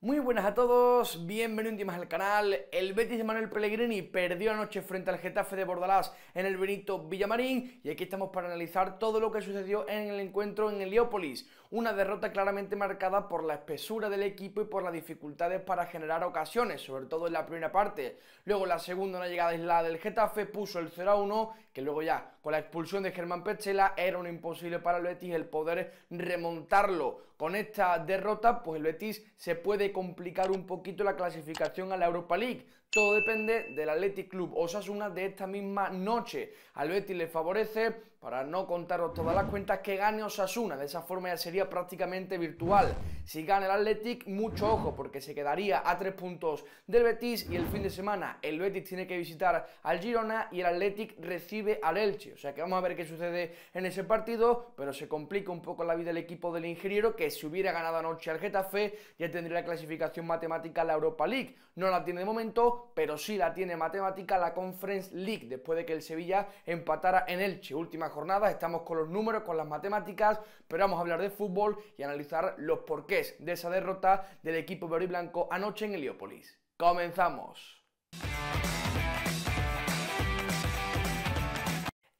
Muy buenas a todos, bienvenidos más al canal. El Betis de Manuel Pellegrini perdió anoche frente al Getafe de Bordalás en el Benito Villamarín y aquí estamos para analizar todo lo que sucedió en el encuentro en Heliópolis. Una derrota claramente marcada por la espesura del equipo y por las dificultades para generar ocasiones, sobre todo en la primera parte. Luego la segunda, una llegada aislada del Getafe, puso el 0-1, que luego ya con la expulsión de Germán Pechela era un imposible para el Betis el poder remontarlo. Con esta derrota, pues el Betis se puede complicar un poquito la clasificación a la Europa League. Todo depende del Athletic Club Osasuna de esta misma noche. Al Betis le favorece, para no contaros todas las cuentas, que gane Osasuna. De esa forma ya sería prácticamente virtual. Si gana el Athletic, mucho ojo, porque se quedaría a tres puntos del Betis y el fin de semana el Betis tiene que visitar al Girona y el Athletic recibe al Elche. O sea que vamos a ver qué sucede en ese partido, pero se complica un poco la vida del equipo del ingeniero que si hubiera ganado anoche al Getafe ya tendría clasificación matemática a la Europa League. No la tiene de momento, pero sí la tiene matemática la Conference League, después de que el Sevilla empatara en Elche. Última jornada, estamos con los números, con las matemáticas, pero vamos a hablar de fútbol y analizar los porqués de esa derrota del equipo verde y blanco anoche en Heliópolis. ¡Comenzamos!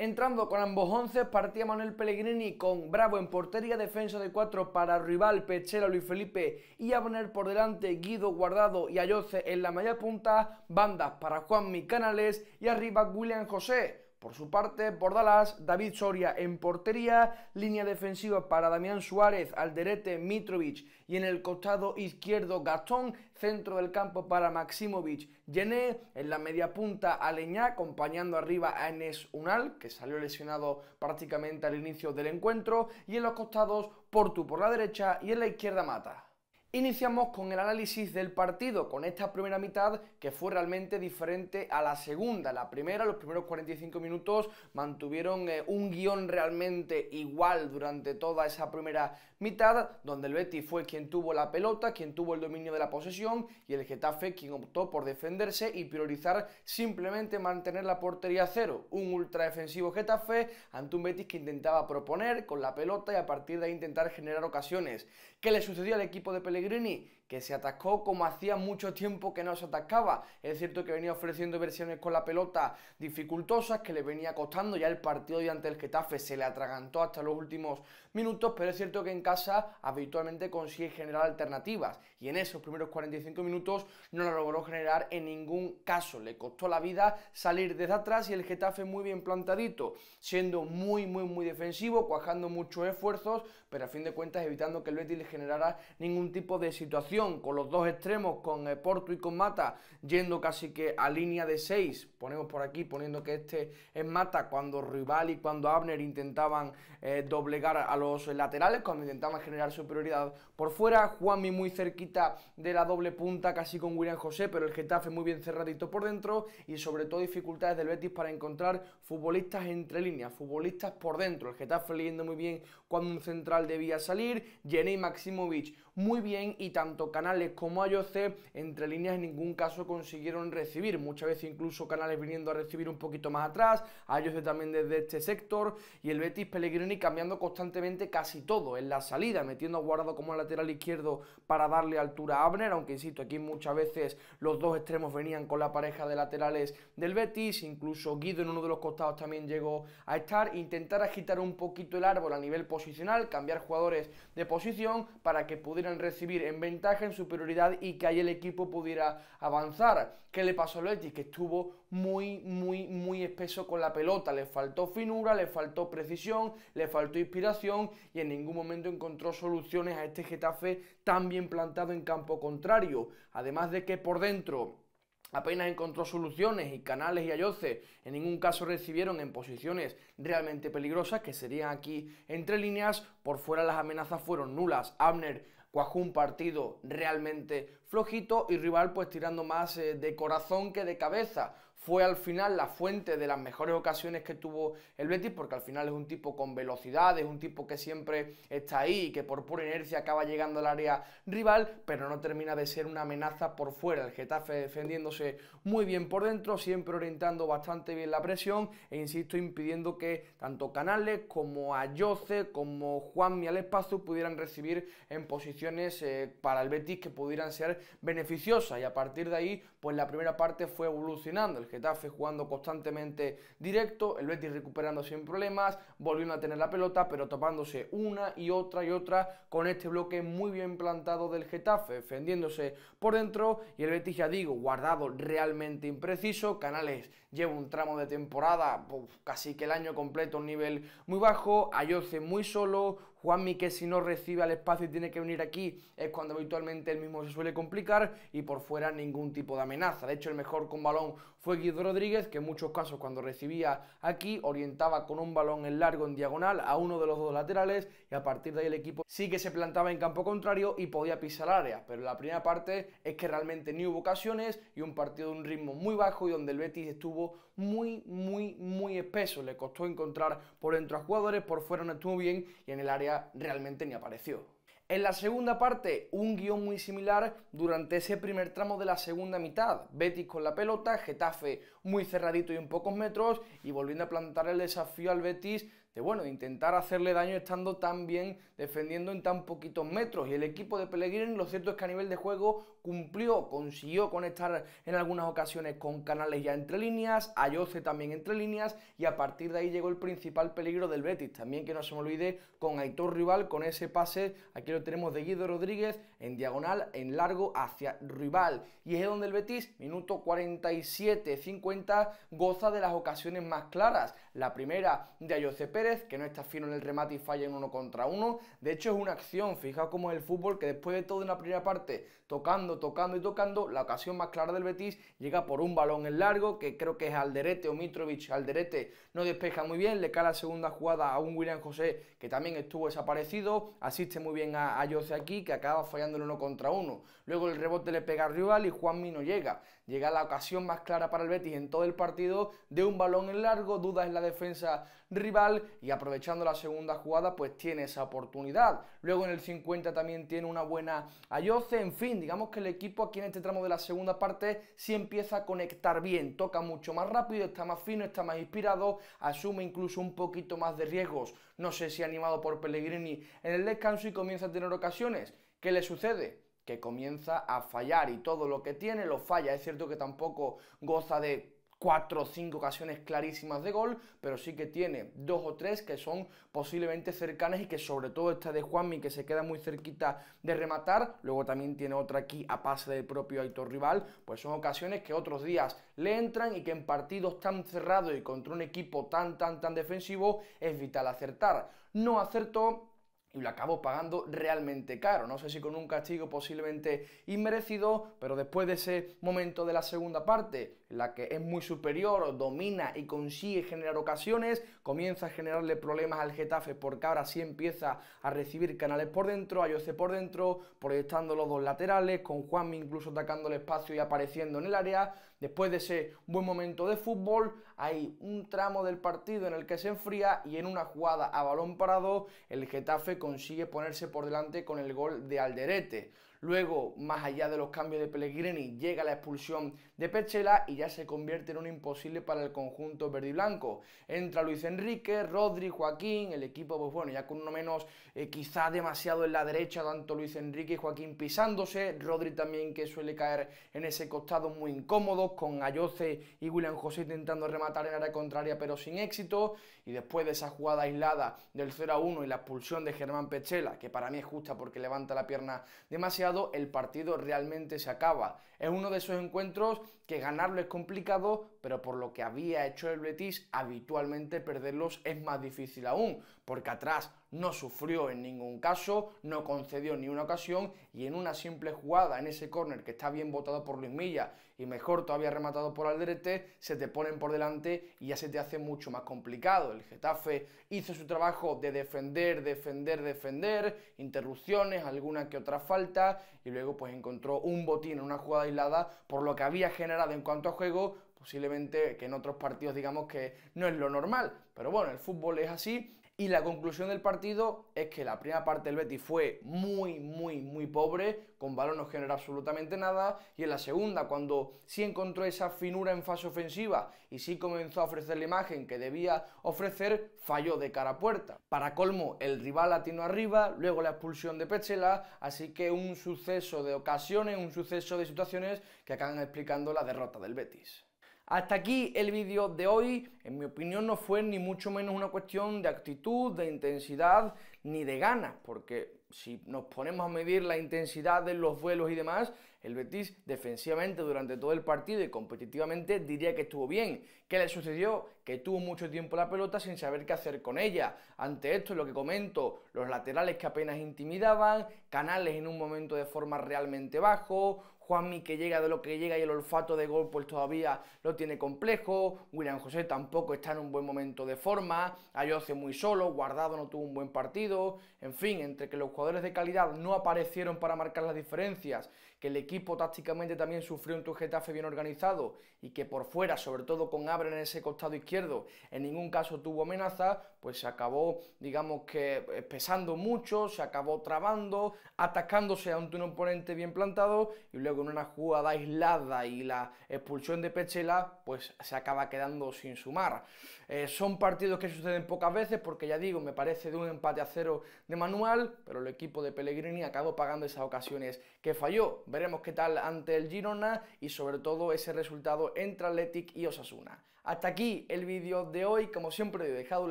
Entrando con ambos once partía Manuel Pellegrini con Bravo en portería, defensa de cuatro para rival Pechera Luis Felipe y a poner por delante, Guido Guardado y Ayoce en la media punta, bandas para Juan Micanales y arriba William José. Por su parte, Bordalas, David Soria en portería, línea defensiva para Damián Suárez, Alderete, Mitrovic y en el costado izquierdo Gastón, centro del campo para Maximovic, Gené, en la media punta Aleñá, acompañando arriba a Enes Unal, que salió lesionado prácticamente al inicio del encuentro, y en los costados Portu por la derecha y en la izquierda Mata. Iniciamos con el análisis del partido, con esta primera mitad que fue realmente diferente a la segunda. La primera, los primeros 45 minutos, mantuvieron eh, un guión realmente igual durante toda esa primera mitad, donde el Betis fue quien tuvo la pelota, quien tuvo el dominio de la posesión y el Getafe quien optó por defenderse y priorizar simplemente mantener la portería cero. Un ultra defensivo Getafe ante un Betis que intentaba proponer con la pelota y a partir de ahí intentar generar ocasiones. ¿Qué le sucedió al equipo de Pelé negrini que se atascó como hacía mucho tiempo que no se atascaba. Es cierto que venía ofreciendo versiones con la pelota dificultosas, que le venía costando. Ya el partido de ante el Getafe se le atragantó hasta los últimos minutos, pero es cierto que en casa habitualmente consigue generar alternativas. Y en esos primeros 45 minutos no lo logró generar en ningún caso. Le costó la vida salir desde atrás y el Getafe muy bien plantadito, siendo muy, muy, muy defensivo, cuajando muchos esfuerzos, pero a fin de cuentas evitando que el Betis le generara ningún tipo de situación con los dos extremos, con eh, Porto y con Mata, yendo casi que a línea de 6. Ponemos por aquí, poniendo que este es Mata, cuando Rival y cuando Abner intentaban eh, doblegar a los laterales, cuando intentaban generar superioridad, por fuera, Juanmi muy cerquita de la doble punta, casi con William José, pero el Getafe muy bien cerradito por dentro y sobre todo dificultades del Betis para encontrar futbolistas entre líneas, futbolistas por dentro. El Getafe leyendo muy bien cuando un central debía salir, Jenny Maximovic muy bien y tanto Canales como Ayoce entre líneas en ningún caso consiguieron recibir. Muchas veces incluso Canales viniendo a recibir un poquito más atrás, Ayoce también desde este sector y el Betis Pellegrini cambiando constantemente casi todo en la salida, metiendo a Guardado como la lateral izquierdo para darle altura a Abner, aunque insisto, aquí muchas veces los dos extremos venían con la pareja de laterales del Betis, incluso Guido en uno de los costados también llegó a estar, intentar agitar un poquito el árbol a nivel posicional, cambiar jugadores de posición para que pudieran recibir en ventaja, en superioridad y que ahí el equipo pudiera avanzar. ¿Qué le pasó al Betis? Que estuvo muy, muy, muy espeso con la pelota. Le faltó finura, le faltó precisión, le faltó inspiración y en ningún momento encontró soluciones a este Getafe tan bien plantado en campo contrario. Además de que por dentro apenas encontró soluciones y Canales y Ayoce en ningún caso recibieron en posiciones realmente peligrosas que serían aquí entre líneas, por fuera las amenazas fueron nulas. Abner cuajó un partido realmente flojito y rival pues tirando más eh, de corazón que de cabeza fue al final la fuente de las mejores ocasiones que tuvo el Betis, porque al final es un tipo con velocidad, es un tipo que siempre está ahí y que por pura inercia acaba llegando al área rival, pero no termina de ser una amenaza por fuera. El Getafe defendiéndose muy bien por dentro, siempre orientando bastante bien la presión e insisto, impidiendo que tanto Canales como Ayoce, como Juan Miales Espacio pudieran recibir en posiciones eh, para el Betis que pudieran ser beneficiosas y a partir de ahí pues la primera parte fue evolucionando. Getafe jugando constantemente directo, el Betis recuperando sin problemas, volviendo a tener la pelota, pero topándose una y otra y otra con este bloque muy bien plantado del Getafe, defendiéndose por dentro y el Betis, ya digo, guardado realmente impreciso, Canales lleva un tramo de temporada, casi que el año completo, un nivel muy bajo, Ayoce muy solo, Juan que si no recibe al espacio y tiene que venir aquí es cuando habitualmente el mismo se suele complicar y por fuera ningún tipo de amenaza. De hecho el mejor con balón fue Guido Rodríguez que en muchos casos cuando recibía aquí orientaba con un balón en largo en diagonal a uno de los dos laterales y a partir de ahí el equipo sí que se plantaba en campo contrario y podía pisar áreas. Pero la primera parte es que realmente ni hubo ocasiones y un partido de un ritmo muy bajo y donde el Betis estuvo muy, muy, muy espeso. Le costó encontrar por dentro a jugadores, por fuera no estuvo bien y en el área realmente ni apareció. En la segunda parte, un guión muy similar durante ese primer tramo de la segunda mitad. Betis con la pelota, Getafe muy cerradito y en pocos metros y volviendo a plantar el desafío al Betis bueno, intentar hacerle daño estando tan bien defendiendo en tan poquitos metros. Y el equipo de Pellegrini, lo cierto es que a nivel de juego cumplió, consiguió conectar en algunas ocasiones con Canales ya entre líneas, a también entre líneas, y a partir de ahí llegó el principal peligro del Betis. También que no se me olvide con Aitor Rival, con ese pase, aquí lo tenemos de Guido Rodríguez, en diagonal, en largo, hacia Rival. Y es donde el Betis, minuto 47, 50, goza de las ocasiones más claras. La primera de Ayose Pérez que no está fino en el remate y falla en uno contra uno. De hecho, es una acción. Fijaos cómo es el fútbol, que después de todo en la primera parte tocando, tocando y tocando. La ocasión más clara del Betis llega por un balón en largo, que creo que es Alderete o Mitrovich Alderete no despeja muy bien, le cae la segunda jugada a un William José que también estuvo desaparecido. Asiste muy bien a, Ayose aquí, que acaba fallando el uno contra uno. Luego el rebote le pega al rival y Juan no llega. Llega la ocasión más clara para el Betis en todo el partido de un balón en largo, duda en la defensa rival y aprovechando la segunda jugada pues tiene esa oportunidad. Luego en el 50 también tiene una buena Ayose en fin, Digamos que el equipo aquí en este tramo de la segunda parte sí empieza a conectar bien. Toca mucho más rápido, está más fino, está más inspirado, asume incluso un poquito más de riesgos. No sé si animado por Pellegrini en el descanso y comienza a tener ocasiones. ¿Qué le sucede? que comienza a fallar y todo lo que tiene lo falla. Es cierto que tampoco goza de cuatro o cinco ocasiones clarísimas de gol, pero sí que tiene dos o tres que son posiblemente cercanas y que sobre todo esta de Juanmi que se queda muy cerquita de rematar, luego también tiene otra aquí a pase del propio Aitor Rival, pues son ocasiones que otros días le entran y que en partidos tan cerrados y contra un equipo tan tan tan defensivo es vital acertar. No acertó y lo acabo pagando realmente caro. No sé si con un castigo posiblemente inmerecido, pero después de ese momento de la segunda parte, en la que es muy superior, domina y consigue generar ocasiones, comienza a generarle problemas al Getafe porque ahora sí empieza a recibir canales por dentro, a sé por dentro, proyectando los dos laterales, con Juanmi incluso atacando el espacio y apareciendo en el área. Después de ese buen momento de fútbol, hay un tramo del partido en el que se enfría y en una jugada a balón parado el Getafe consigue ponerse por delante con el gol de Alderete. Luego, más allá de los cambios de Pellegrini, llega la expulsión de Pechela y ya se convierte en un imposible para el conjunto verde y blanco. Entra Luis Enrique, Rodri, Joaquín, el equipo, pues bueno, ya con uno menos, Quizás eh, quizá demasiado en la derecha, tanto Luis Enrique y Joaquín pisándose, Rodri también que suele caer en ese costado muy incómodo, con Ayoce y William José intentando rematar en área contraria pero sin éxito, y después de esa jugada aislada del 0 a 1 y la expulsión de Germán Pechela, que para mí es justa porque levanta la pierna demasiado, el partido realmente se acaba. Es uno de esos encuentros que ganarlo es complicado, pero por lo que había hecho el Betis, habitualmente perderlos es más difícil aún, porque atrás no sufrió en ningún caso, no concedió ni una ocasión y en una simple jugada en ese córner que está bien botado por Luis Milla y mejor todavía rematado por Aldrete, se te ponen por delante y ya se te hace mucho más complicado. El Getafe hizo su trabajo de defender, defender, defender, interrupciones, alguna que otra falta y luego pues encontró un botín en una jugada aislada por lo que había generado en cuanto a juego, posiblemente que en otros partidos digamos que no es lo normal. Pero bueno, el fútbol es así y la conclusión del partido es que la primera parte del Betis fue muy, muy, muy pobre, con balón no generó absolutamente nada, y en la segunda, cuando sí encontró esa finura en fase ofensiva y sí comenzó a ofrecer la imagen que debía ofrecer, falló de cara a puerta. Para colmo, el rival latino arriba, luego la expulsión de Pechela, así que un suceso de ocasiones, un suceso de situaciones que acaban explicando la derrota del Betis. Hasta aquí el vídeo de hoy. En mi opinión no fue ni mucho menos una cuestión de actitud, de intensidad, ni de ganas, porque si nos ponemos a medir la intensidad de los vuelos y demás, el Betis defensivamente durante todo el partido y competitivamente diría que estuvo bien. ¿Qué le sucedió? Que tuvo mucho tiempo la pelota sin saber qué hacer con ella. Ante esto lo que comento, los laterales que apenas intimidaban, Canales en un momento de forma realmente bajo, Juanmi que llega de lo que llega y el olfato de gol pues todavía lo tiene complejo, William José tampoco está en un buen momento de forma, Ayoce muy solo, Guardado no tuvo un buen partido, en fin, entre que los jugadores de calidad no aparecieron para marcar las diferencias, que el equipo tácticamente también sufrió un tujetafe bien organizado y que por fuera, sobre todo con Abre en ese costado izquierdo, en ningún caso tuvo amenaza, pues se acabó, digamos que eh, pesando mucho, se acabó trabando, atacándose a un oponente bien plantado y luego con una jugada aislada y la expulsión de Pechela, pues se acaba quedando sin sumar. Eh, son partidos que suceden pocas veces porque ya digo, me parece de un empate a cero de manual, pero el equipo de Pellegrini acabó pagando esas ocasiones que falló. Veremos qué tal ante el Girona y sobre todo ese resultado entre Athletic y Osasuna. Hasta aquí el vídeo de hoy, como siempre, un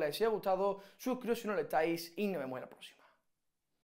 like si os ha gustado, suscribiros si no lo estáis y nos vemos en la próxima.